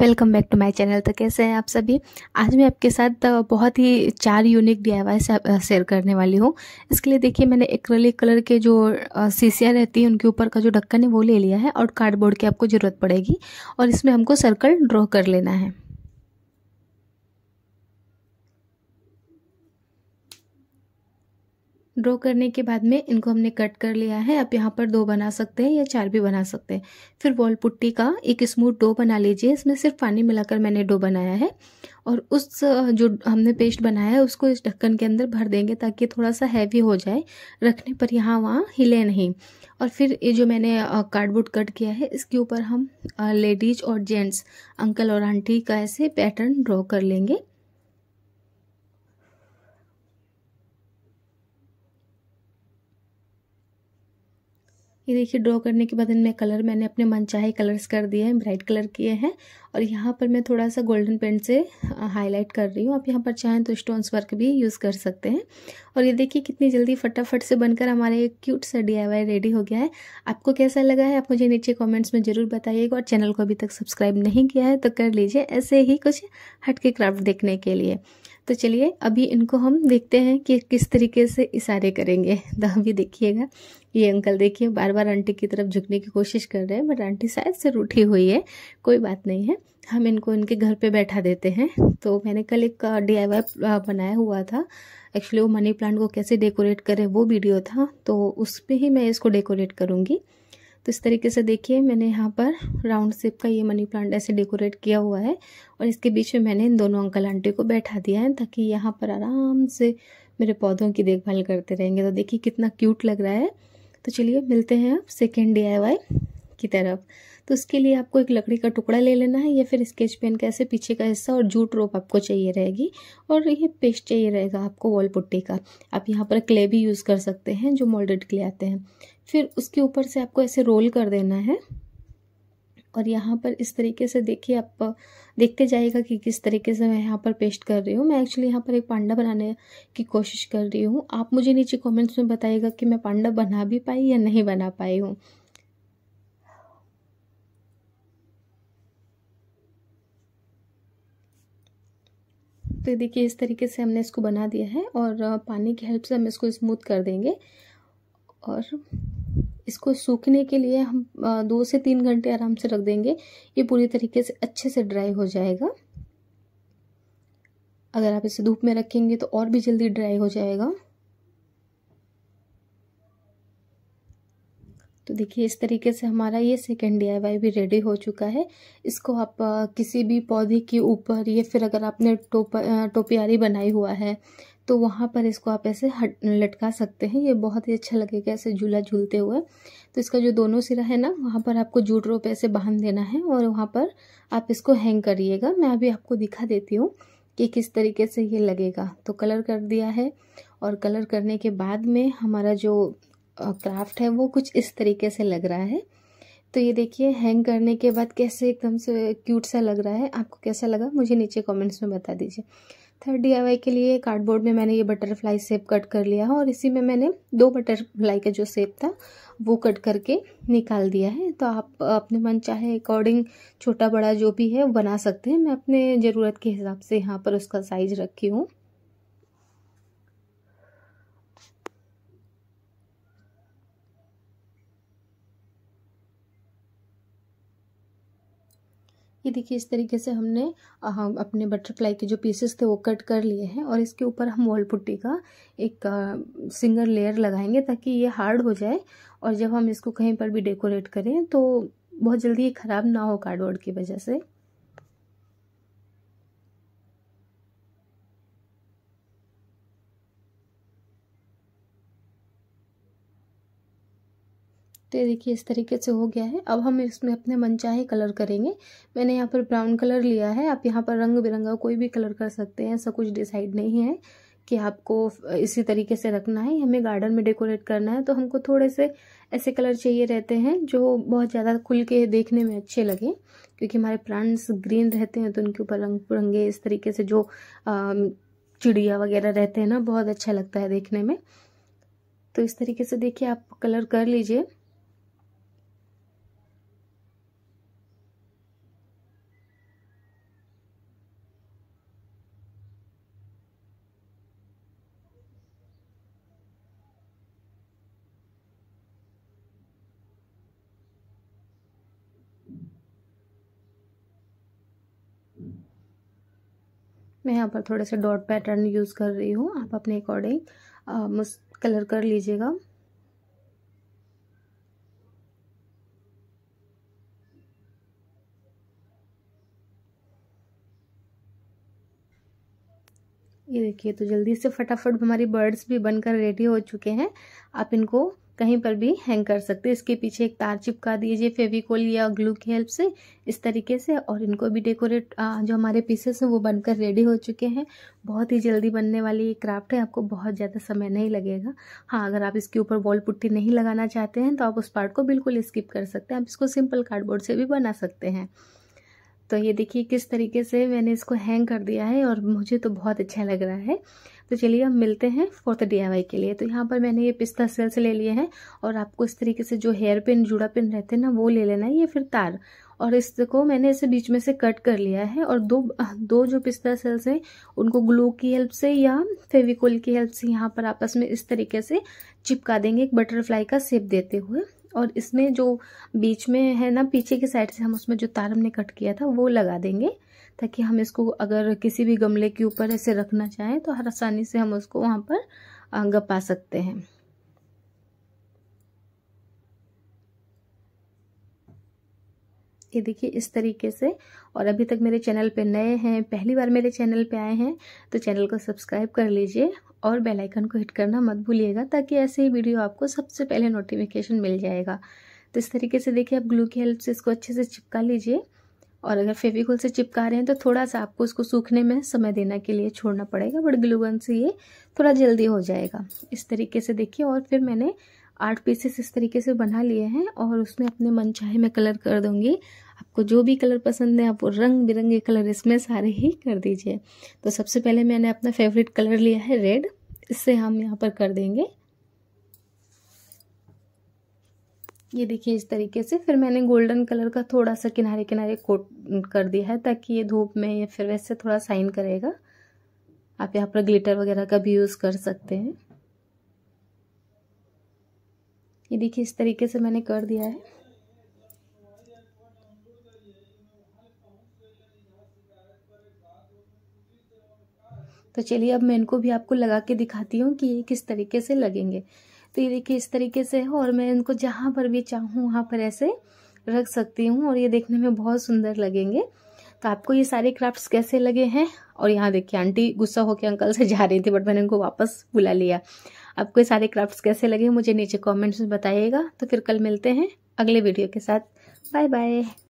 welcome back to my channel तो कैसे हैं आप सभी आज मैं आपके साथ बहुत ही चार यूनिक डी शेयर करने वाली हूँ इसके लिए देखिए मैंने एक्रेलिक कलर के जो शीशियाँ रहती हैं उनके ऊपर का जो ढक्कन है वो ले लिया है और कार्डबोर्ड की आपको ज़रूरत पड़ेगी और इसमें हमको सर्कल ड्रॉ कर लेना है ड्रॉ करने के बाद में इनको हमने कट कर लिया है आप यहाँ पर दो बना सकते हैं या चार भी बना सकते हैं फिर वॉल पुट्टी का एक स्मूथ डो बना लीजिए इसमें सिर्फ पानी मिलाकर मैंने डो बनाया है और उस जो हमने पेस्ट बनाया है उसको इस ढक्कन के अंदर भर देंगे ताकि थोड़ा सा हैवी हो जाए रखने पर यहाँ वहाँ हिले नहीं और फिर ये जो मैंने कार्डबोर्ड कट किया है इसके ऊपर हम लेडीज और जेंट्स अंकल और आंटी का ऐसे पैटर्न ड्रॉ कर लेंगे ये देखिए ड्रॉ करने के बाद इनमें कलर मैंने अपने मनचाहे कलर्स कर दिए हैं ब्राइट कलर किए हैं और यहाँ पर मैं थोड़ा सा गोल्डन पेंट से हाईलाइट कर रही हूँ आप यहाँ पर चाहें तो स्टोन्स वर्क भी यूज़ कर सकते हैं और ये देखिए कितनी जल्दी फटाफट से बनकर हमारे एक क्यूट सा डी रेडी हो गया है आपको कैसा लगा है आप मुझे नीचे कॉमेंट्स में ज़रूर बताइएगा और चैनल को अभी तक सब्सक्राइब नहीं किया है तो कर लीजिए ऐसे ही कुछ हटके क्राफ्ट देखने के लिए तो चलिए अभी इनको हम देखते हैं कि किस तरीके से इशारे करेंगे तो अभी देखिएगा ये अंकल देखिए बार बार आंटी की तरफ झुकने की कोशिश कर रहे हैं बट आंटी शायद से रूठी हुई है कोई बात नहीं है हम इनको इनके घर पे बैठा देते हैं तो मैंने कल एक डी आई वाई बनाया हुआ था एक्चुअली वो मनी प्लांट को कैसे डेकोरेट करें वो वीडियो था तो उस पर ही मैं इसको डेकोरेट करूँगी तो इस तरीके से देखिए मैंने यहाँ पर राउंड शेप का ये मनी प्लांट ऐसे डेकोरेट किया हुआ है और इसके बीच में मैंने इन दोनों अंकल आंटी को बैठा दिया है ताकि यहाँ पर आराम से मेरे पौधों की देखभाल करते रहेंगे तो देखिए कितना क्यूट लग रहा है तो चलिए मिलते हैं अब सेकेंड डी की तरफ तो इसके लिए आपको एक लकड़ी का टुकड़ा ले लेना है या फिर स्केच पेन का ऐसे पीछे का हिस्सा और जूट रोप आपको चाहिए रहेगी और ये पेस्ट चाहिए रहेगा आपको वॉल पुट्टी का आप यहाँ पर क्ले भी यूज़ कर सकते हैं जो मोल्डेड क्ले आते हैं फिर उसके ऊपर से आपको ऐसे रोल कर देना है और यहाँ पर इस तरीके से देखिए आप देखते जाइएगा कि किस तरीके से मैं यहाँ पर पेस्ट कर रही हूँ मैं एक्चुअली यहाँ पर एक पांडा बनाने की कोशिश कर रही हूँ आप मुझे नीचे कमेंट्स में बताइएगा कि मैं पांडा बना भी पाई या नहीं बना पाई हूँ तो देखिए इस तरीके से हमने इसको बना दिया है और पानी की हेल्प से हम इसको स्मूथ कर देंगे और इसको सूखने के लिए हम दो से तीन घंटे आराम से रख देंगे ये पूरी तरीके से अच्छे से ड्राई हो जाएगा अगर आप इसे धूप में रखेंगे तो और भी जल्दी ड्राई हो जाएगा तो देखिए इस तरीके से हमारा ये सेकेंड डी भी रेडी हो चुका है इसको आप किसी भी पौधे के ऊपर या फिर अगर आपने टोप टोपियारी बनाई हुआ है तो वहाँ पर इसको आप ऐसे हट लटका सकते हैं ये बहुत ही अच्छा लगेगा ऐसे झूला झूलते हुए तो इसका जो दोनों सिरा है ना वहाँ पर आपको जूट रोप ऐसे बांध देना है और वहाँ पर आप इसको हैंग करिएगा मैं अभी आपको दिखा देती हूँ कि किस तरीके से ये लगेगा तो कलर कर दिया है और कलर करने के बाद में हमारा जो क्राफ्ट है वो कुछ इस तरीके से लग रहा है तो ये देखिए हैंग करने के बाद कैसे एकदम से क्यूट सा लग रहा है आपको कैसा लगा मुझे नीचे कमेंट्स में बता दीजिए थर्ड डी के लिए कार्डबोर्ड में मैंने ये बटरफ्लाई सेप कट कर लिया है और इसी में मैंने दो बटरफ्लाई का जो सेप था वो कट करके निकाल दिया है तो आप अपने मन चाहे अकॉर्डिंग छोटा बड़ा जो भी है बना सकते हैं मैं अपने ज़रूरत के हिसाब से यहाँ पर उसका साइज रखी हूँ कि देखिए इस तरीके से हमने अपने बटरफ्लाई के जो पीसेस थे वो कट कर लिए हैं और इसके ऊपर हम वॉल पुट्टी का एक सिंगल लेयर लगाएंगे ताकि ये हार्ड हो जाए और जब हम इसको कहीं पर भी डेकोरेट करें तो बहुत जल्दी ये ख़राब ना हो कार्डबोर्ड की वजह से तो ये देखिए इस तरीके से हो गया है अब हम इसमें अपने मनचाहे कलर करेंगे मैंने यहाँ पर ब्राउन कलर लिया है आप यहाँ पर रंग बिरंगा कोई भी कलर कर सकते हैं ऐसा कुछ डिसाइड नहीं है कि आपको इसी तरीके से रखना है हमें गार्डन में डेकोरेट करना है तो हमको थोड़े से ऐसे कलर चाहिए रहते हैं जो बहुत ज़्यादा खुल के देखने में अच्छे लगे क्योंकि हमारे प्लांट्स ग्रीन रहते हैं तो उनके ऊपर रंग बिरंगे इस तरीके से जो चिड़िया वगैरह रहते हैं ना बहुत अच्छा लगता है देखने में तो इस तरीके से देखिए आप कलर कर लीजिए मैं यहाँ पर थोड़े से डॉट पैटर्न यूज़ कर रही हूँ आप अपने अकॉर्डिंग कलर कर लीजिएगा ये देखिए तो जल्दी से फटाफट हमारी बर्ड्स भी बनकर रेडी हो चुके हैं आप इनको कहीं पर भी हैंग कर सकते हैं इसके पीछे एक तार चिपका दीजिए फेविकोल या ग्लू की हेल्प से इस तरीके से और इनको भी डेकोरेट जो हमारे पीसेस हैं वो बनकर रेडी हो चुके हैं बहुत ही जल्दी बनने वाली ये क्राफ्ट है आपको बहुत ज़्यादा समय नहीं लगेगा हाँ अगर आप इसके ऊपर वॉल पुट्टी नहीं लगाना चाहते हैं तो आप उस पार्ट को बिल्कुल स्किप कर सकते हैं आप इसको सिंपल कार्डबोर्ड से भी बना सकते हैं तो ये देखिए किस तरीके से मैंने इसको हैंग कर दिया है और मुझे तो बहुत अच्छा लग रहा है तो चलिए हम मिलते हैं फोर्थ डी के लिए तो यहाँ पर मैंने ये पिस्ता सेल्स ले लिए हैं और आपको इस तरीके से जो हेयर पिन जुड़ा पिन रहते हैं ना वो ले लेना है ये फिर तार और इसको मैंने इसे बीच में से कट कर लिया है और दो दो जो पिस्ता सेल्स हैं उनको ग्लू की हेल्प से या फेविकोल की हेल्प से यहाँ पर आपस में इस तरीके से चिपका देंगे एक बटरफ्लाई का सेप देते हुए और इसमें जो बीच में है ना पीछे की साइड से हम उसमें जो तार हमने कट किया था वो लगा देंगे ताकि हम इसको अगर किसी भी गमले के ऊपर ऐसे रखना चाहें तो हर आसानी से हम उसको वहाँ पर गपा सकते हैं ये देखिए इस तरीके से और अभी तक मेरे चैनल पे नए हैं पहली बार मेरे चैनल पे आए हैं तो चैनल को सब्सक्राइब कर लीजिए और बेल आइकन को हिट करना मत भूलिएगा ताकि ऐसे ही वीडियो आपको सबसे पहले नोटिफिकेशन मिल जाएगा तो इस तरीके से देखिए आप ग्लू की हेल्प से इसको अच्छे से चिपका लीजिए और अगर फेविकोल से चिपका रहे हैं तो थोड़ा सा आपको इसको सूखने में समय देने के लिए छोड़ना पड़ेगा बट ग्लूगन से ये थोड़ा जल्दी हो जाएगा इस तरीके से देखिए और फिर मैंने आठ पीसेस इस तरीके से बना लिए हैं और उसमें अपने मन चाहे मैं कलर कर दूंगी आपको जो भी कलर पसंद है आप वो रंग बिरंगे कलर इसमें सारे ही कर दीजिए तो सबसे पहले मैंने अपना फेवरेट कलर लिया है रेड इससे हम यहाँ पर कर देंगे ये देखिए इस तरीके से फिर मैंने गोल्डन कलर का थोड़ा सा किनारे किनारे कोट कर दिया है ताकि ये धूप में या फिर वैसे थोड़ा साइन करेगा आप यहाँ पर ग्लिटर वगैरह का भी यूज़ कर सकते हैं ये देखिए इस तरीके से मैंने कर दिया है तो चलिए अब मैं इनको भी आपको लगा के दिखाती हूँ कि ये किस तरीके से लगेंगे तो ये देखिए इस तरीके से है और मैं इनको जहाँ पर भी चाहूँ वहाँ पर ऐसे रख सकती हूँ और ये देखने में बहुत सुंदर लगेंगे तो आपको ये सारे क्राफ्ट्स कैसे लगे हैं और यहाँ देखिए आंटी गुस्सा होकर अंकल से जा रही थी बट मैंने उनको वापस बुला लिया आपको ये सारे क्राफ्ट्स कैसे लगे मुझे नीचे कमेंट्स में बताइएगा तो फिर कल मिलते हैं अगले वीडियो के साथ बाय बाय